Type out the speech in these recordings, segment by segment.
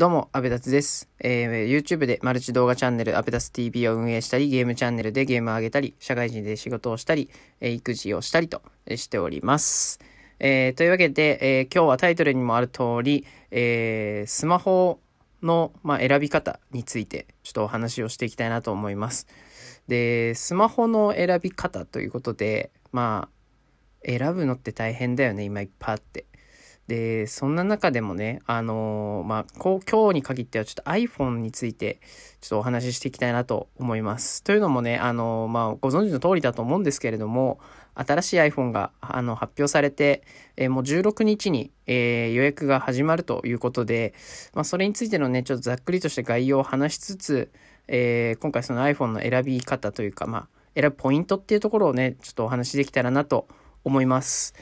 どうも、アベダツです。えー、YouTube でマルチ動画チャンネル、アベダツ TV を運営したり、ゲームチャンネルでゲームを上げたり、社会人で仕事をしたり、えー、育児をしたりとしております。えー、というわけで、え今日はタイトルにもある通り、えスマホの、まあ、選び方について、ちょっとお話をしていきたいなと思います。で、スマホの選び方ということで、まあ、選ぶのって大変だよね、今いっぱいあって。で、そんな中でもね、あのー、まあ、今日に限ってはちょっと iPhone について、ちょっとお話ししていきたいなと思います。というのもね、あのー、まあ、ご存知の通りだと思うんですけれども、新しい iPhone が、あの、発表されて、えー、もう16日に、えー、予約が始まるということで、まあ、それについてのね、ちょっとざっくりとした概要を話しつつ、え今回その iPhone の選び方というか、まあ、選ぶポイントっていうところをね、ちょっとお話しできたらなと思います。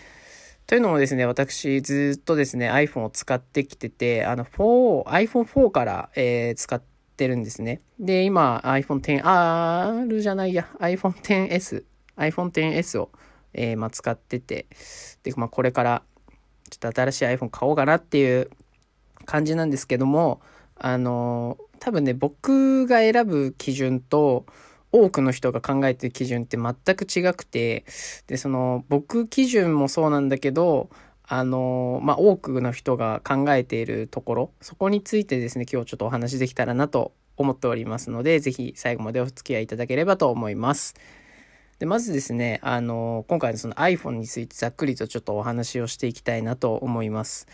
というのもですね、私ずっとですね、iPhone を使ってきてて、あの4、iPhone4 から、えー、使ってるんですね。で、今 iPhone XR じゃないや、iPhone XS、iPhone XS を、えー、まあ、使ってて、で、まあ、これからちょっと新しい iPhone 買おうかなっていう感じなんですけども、あの多分ね、僕が選ぶ基準と、多くの人が考えてる基準って全く違くて、で、その、僕基準もそうなんだけど、あの、まあ、多くの人が考えているところ、そこについてですね、今日ちょっとお話できたらなと思っておりますので、是非最後までお付き合いいただければと思います。で、まずですね、あの、今回のその iPhone についてざっくりとちょっとお話をしていきたいなと思います。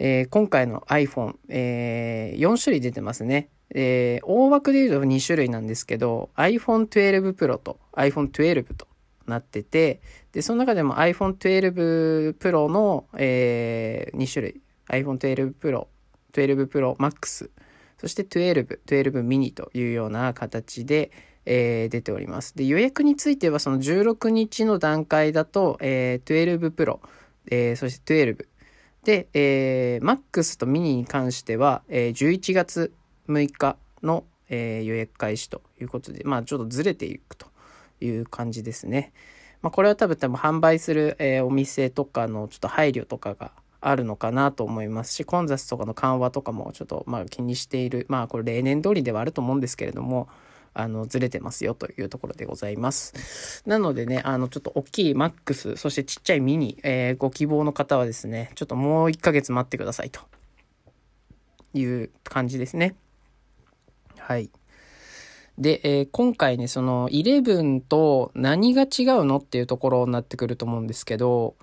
えー、今回の iPhone、えー、4種類出てますね。えー、大枠で言うと2種類なんですけど、iPhone 12 Pro と iPhone 12となってて、で、その中でも iPhone 12 Pro の、えー、2種類、iPhone 12 Pro、12 Pro Max、そして12、12 mini というような形で、えー、出ております。で、予約についてはその16日の段階だと、えー、12 Pro、えー、そして12、で、えー、MAX と mini に関しては、えー、11月6日の、えー、予約開始ということで、まあ、ちょっとずれていくという感じですね。まあ、これは多分多分販売する、えー、お店とかのちょっと配慮とかがあるのかなと思いますし、混雑とかの緩和とかもちょっとまあ気にしている、まあこれ例年通りではあると思うんですけれども、あの、ずれてますよというところでございます。なのでね、あの、ちょっと大きいマックス、そしてちっちゃいミニ、えー、ご希望の方はですね、ちょっともう1ヶ月待ってくださいという感じですね。はい。で、えー、今回ね、その、11と何が違うのっていうところになってくると思うんですけど、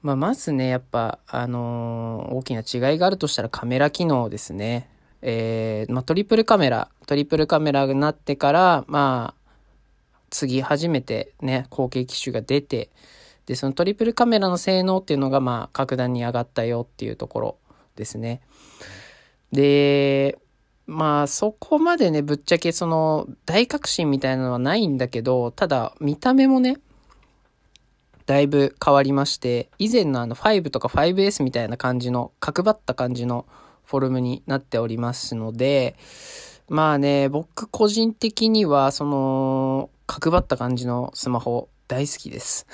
まあ、まずね、やっぱ、あのー、大きな違いがあるとしたらカメラ機能ですね。えー、まあ、トリプルカメラ、トリプルカメラになってから、まあ、次初めてね、後継機種が出て、で、そのトリプルカメラの性能っていうのが、まあ、格段に上がったよっていうところですね。で、まあそこまでね、ぶっちゃけその大革新みたいなのはないんだけど、ただ見た目もね、だいぶ変わりまして、以前のあの5とか 5S みたいな感じの、角張った感じのフォルムになっておりますので、まあね、僕個人的にはその、角張った感じのスマホ大好きです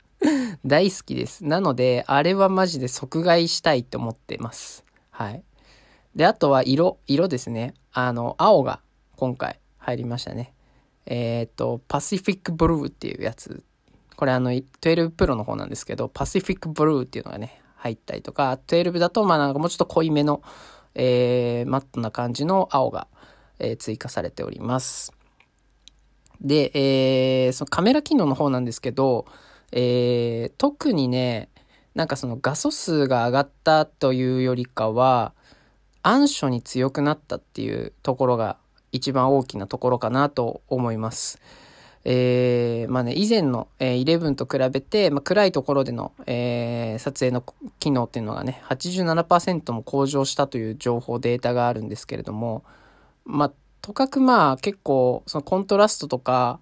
大好きです。なので、あれはマジで即買いしたいと思ってます。はい。で、あとは色、色ですね。あの、青が今回入りましたね。えー、っと、パシフィックブルーっていうやつ。これあの、12プロの方なんですけど、パシフィックブルーっていうのがね、入ったりとか、12だと、まあなんかもうちょっと濃いめの、えー、マットな感じの青が、えー、追加されております。で、えー、そのカメラ機能の方なんですけど、えー、特にね、なんかその画素数が上がったというよりかは、暗所に強くなったっていうところが一番大きなところかなと思います。えー、まあね、以前の、えー、11と比べて、まあ、暗いところでの、えー、撮影の機能っていうのがね、87%も向上したという情報、データがあるんですけれども、まあ、とかくまあ結構、そのコントラストとか、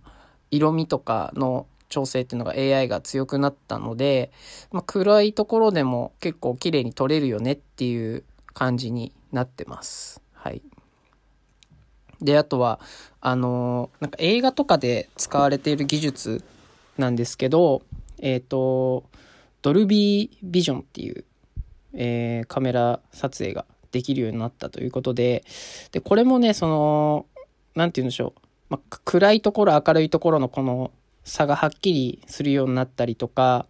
色味とかの調整っていうのが AI が強くなったので、まあ、暗いところでも結構綺麗に撮れるよねっていう感じになってます。はい。で、あとは、あのー、なんか映画とかで使われている技術なんですけど、えっ、ー、と、ドルビービジョンっていう、えー、カメラ撮影ができるようになったということで、で、これもね、その、何て言うんでしょう、まあ、暗いところ、明るいところのこの差がはっきりするようになったりとか、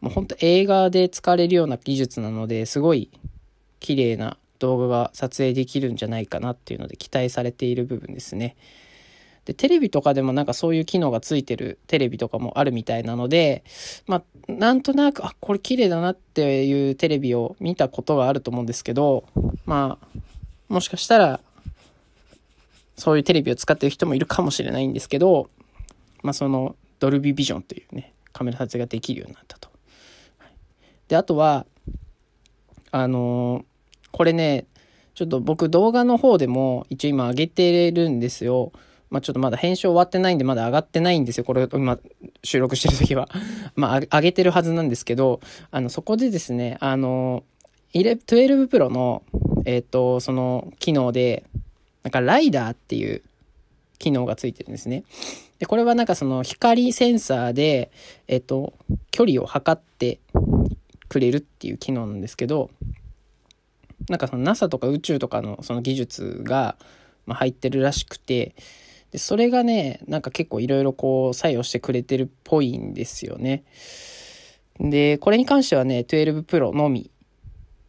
もうほんと映画で使われるような技術なのですごい綺麗な動画が撮影できるんじゃないかなっていうので期待されている部分ですね。でテレビとかでもなんかそういう機能がついてるテレビとかもあるみたいなのでまあなんとなくあこれ綺麗だなっていうテレビを見たことがあると思うんですけどまあもしかしたらそういうテレビを使ってる人もいるかもしれないんですけどまあそのドルビービジョンというねカメラ撮影ができるようになったと。であとはあのーこれね、ちょっと僕動画の方でも一応今上げてるんですよ。まあ、ちょっとまだ編集終わってないんでまだ上がってないんですよ。これ今収録してる時は まあ上げてるはずなんですけど、あのそこでですね、あの、12 Pro の、えっ、ー、と、その機能で、なんかライダーっていう機能がついてるんですね。で、これはなんかその光センサーで、えっ、ー、と、距離を測ってくれるっていう機能なんですけど、なんかその NASA とか宇宙とかのその技術が、ま入ってるらしくて、で、それがね、なんか結構いろいろこう作用してくれてるっぽいんですよね。で、これに関してはね、12 Pro のみ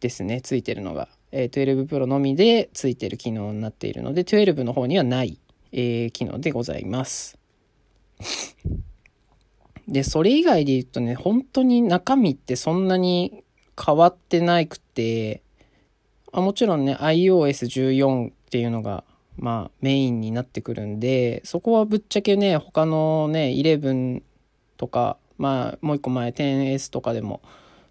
ですね、ついてるのが。え12 Pro のみでついてる機能になっているので、12の方にはない、えー、機能でございます。で、それ以外で言うとね、本当に中身ってそんなに変わってなくて、あもちろんね、iOS14 っていうのが、まあ、メインになってくるんで、そこはぶっちゃけね、他のね、11とか、まあ、もう一個前、10S とかでも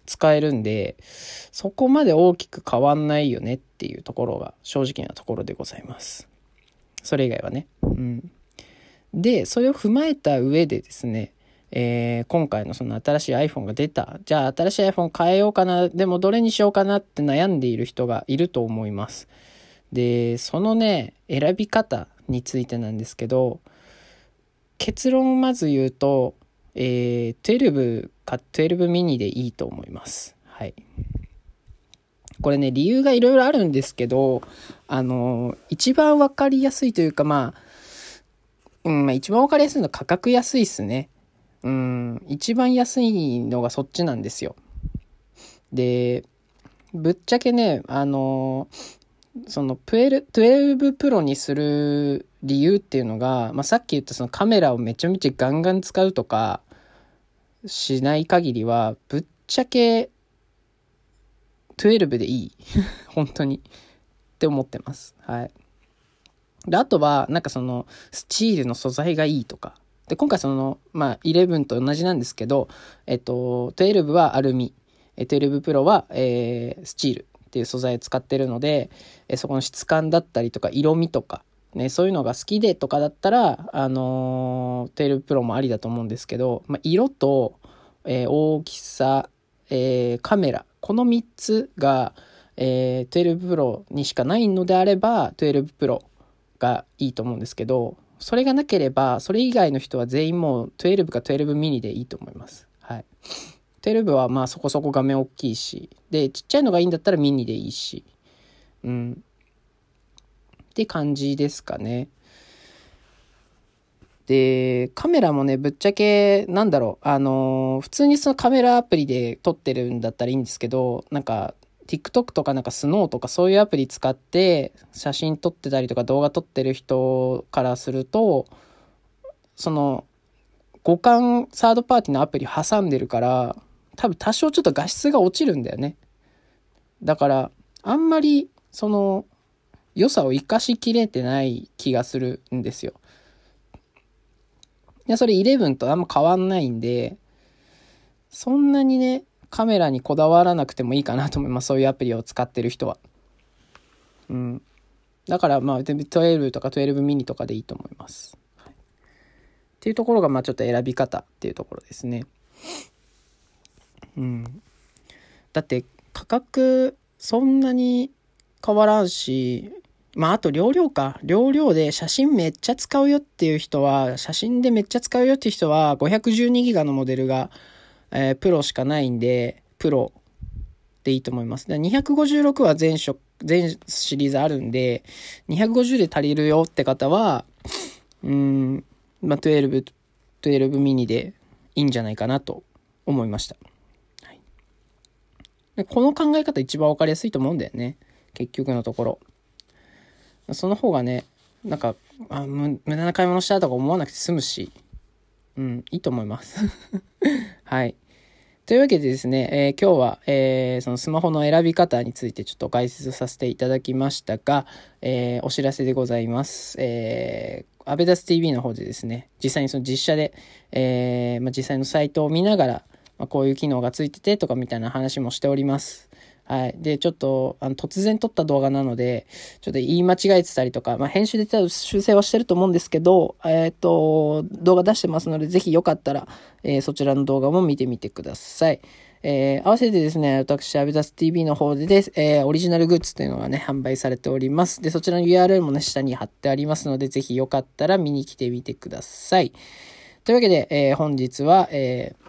使えるんで、そこまで大きく変わんないよねっていうところが正直なところでございます。それ以外はね。うん。で、それを踏まえた上でですね、えー、今回のその新しい iPhone が出た。じゃあ新しい iPhone 変えようかな。でもどれにしようかなって悩んでいる人がいると思います。で、そのね、選び方についてなんですけど、結論をまず言うと、えー、12か12ミニでいいと思います。はい。これね、理由がいろいろあるんですけど、あの、一番わかりやすいというか、まあ、うん、まあ一番わかりやすいのは価格安いっすね。うん、一番安いのがそっちなんですよ。で、ぶっちゃけね、あの、そのプゥエ12プロにする理由っていうのが、まあ、さっき言ったそのカメラをめちゃめちゃガンガン使うとかしない限りは、ぶっちゃけ12でいい。本当に。って思ってます。はい。で、あとは、なんかその、スチールの素材がいいとか、で、今回その、まあ、11と同じなんですけど、えっと、12はアルミ、12プロは、えー、スチールっていう素材を使ってるので、えそこの質感だったりとか、色味とか、ね、そういうのが好きでとかだったら、あのー、12プロもありだと思うんですけど、まあ、色と、えー、大きさ、えー、カメラ、この3つが、えー、12プロにしかないのであれば、12プロがいいと思うんですけど、それがなければ、それ以外の人は全員もう12か12ミニでいいと思います。はい。12はまあそこそこ画面大きいし、で、ちっちゃいのがいいんだったらミニでいいし、うん。って感じですかね。で、カメラもね、ぶっちゃけ、なんだろう、あのー、普通にそのカメラアプリで撮ってるんだったらいいんですけど、なんか、TikTok とかなんか Snow とかそういうアプリ使って写真撮ってたりとか動画撮ってる人からすると、その互換サードパーティーのアプリ挟んでるから多分多少ちょっと画質が落ちるんだよね。だからあんまりその良さを生かしきれてない気がするんですよ。いや、それ11とあんま変わんないんで、そんなにね、カメラにこだわらなくてもいいかなと思います。そういうアプリを使ってる人は。うん。だからまあ、12とか12ミニとかでいいと思います。はい、っていうところが、まあちょっと選び方っていうところですね。うん。だって価格そんなに変わらんし、まああと容量か。容量で写真めっちゃ使うよっていう人は、写真でめっちゃ使うよっていう人は、512ギガのモデルが、えー、プロしかないんで、プロでいいと思います。256は全全シリーズあるんで、250で足りるよって方は、うん、まあ、12、12ミニでいいんじゃないかなと思いました。はい、でこの考え方一番分かりやすいと思うんだよね。結局のところ。その方がね、なんか、あ無駄な買い物したとか思わなくて済むし、うん、いいと思います。はい。というわけでですね、えー、今日は、えー、そのスマホの選び方についてちょっと解説させていただきましたが、えー、お知らせでございます。えー、アベダス TV の方でですね、実際にその実写で、えまあ、実際のサイトを見ながら、まあ、こういう機能がついててとかみたいな話もしております。はい。で、ちょっと、あの、突然撮った動画なので、ちょっと言い間違えてたりとか、まあ、編集でた修正はしてると思うんですけど、えっ、ー、と、動画出してますので、ぜひよかったら、えー、そちらの動画も見てみてください。えー、合わせてですね、私、アビダス TV の方でです、えー、オリジナルグッズというのがね、販売されております。で、そちらの URL もね、下に貼ってありますので、ぜひよかったら見に来てみてください。というわけで、えー、本日は、えー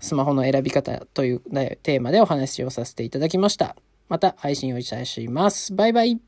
スマホの選び方というテーマでお話をさせていただきました。また配信をいたします。バイバイ。